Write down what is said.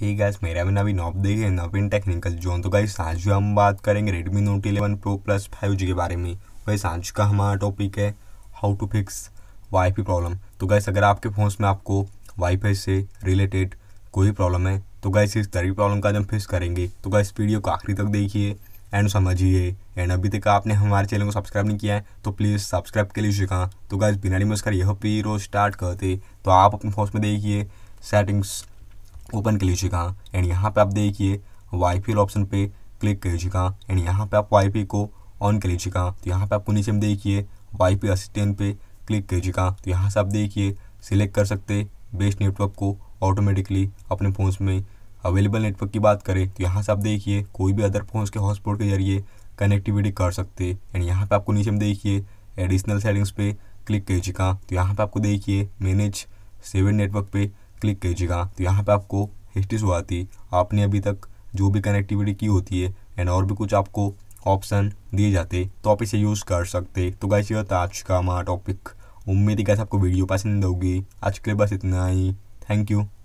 ही gas मेरा भी नवीन आप देखे नवीन टेक्निकल जोन तो गाइस आज जो हम बात करेंगे Redmi note 11 pro plus five G के बारे में वैसे तो आज का हमारा टॉपिक है how to fix WiFi problem तो गैस अगर आपके फ़ोन में आपको वाईफाई से रिलेटेड कोई प्रॉब्लम है तो गैस इस तरह प्रॉब्लम का हम फिक्स करेंगे तो गैस वीडियो को आखिरी तक देखिए एंड समझिए एंड अभी तक आपने हमारे चैनल को सब्सक्राइब नहीं किया है तो प्लीज़ सब्सक्राइब के लिए सीखा तो गैस बिना मुझकर यह पी रोज स्टार्ट करते तो आप अपने फोन में देखिए सेटिंग्स ओपन कर लीजिएगा एंड यहाँ पे आप देखिए वाईपी ऑप्शन पे क्लिक कीजिएगा एंड यहाँ पे आप वाईपी को ऑन कर लीजिएगा तो यहाँ पे आपको नीचे में देखिए वाईपी असिस्टेंट पे क्लिक कीजिएगा तो यहाँ से आप देखिए सिलेक्ट कर सकते बेस्ट नेटवर्क को ऑटोमेटिकली अपने फ़ोन में अवेलेबल नेटवर्क की बात करें तो यहाँ से आप देखिए कोई भी अदर फोन के हॉटस्पॉट के जरिए कनेक्टिविटी कर सकते एंड यहाँ पर आपको नीचे में देखिए एडिशनल सेटिंग्स पे क्लिक कीजिएगा तो यहाँ पर आपको देखिए मैनेज सेवन नेटवर्क पे क्लिक कीजिएगा तो यहाँ पे आपको हिस्ट्री शो आती आपने अभी तक जो भी कनेक्टिविटी की होती है एंड और भी कुछ आपको ऑप्शन दिए जाते तो आप इसे यूज़ कर सकते तो गाइस ये होता आज का हमारा टॉपिक उम्मीद है कैसे आपको वीडियो पसंद होगी आज के लिए बस इतना ही थैंक यू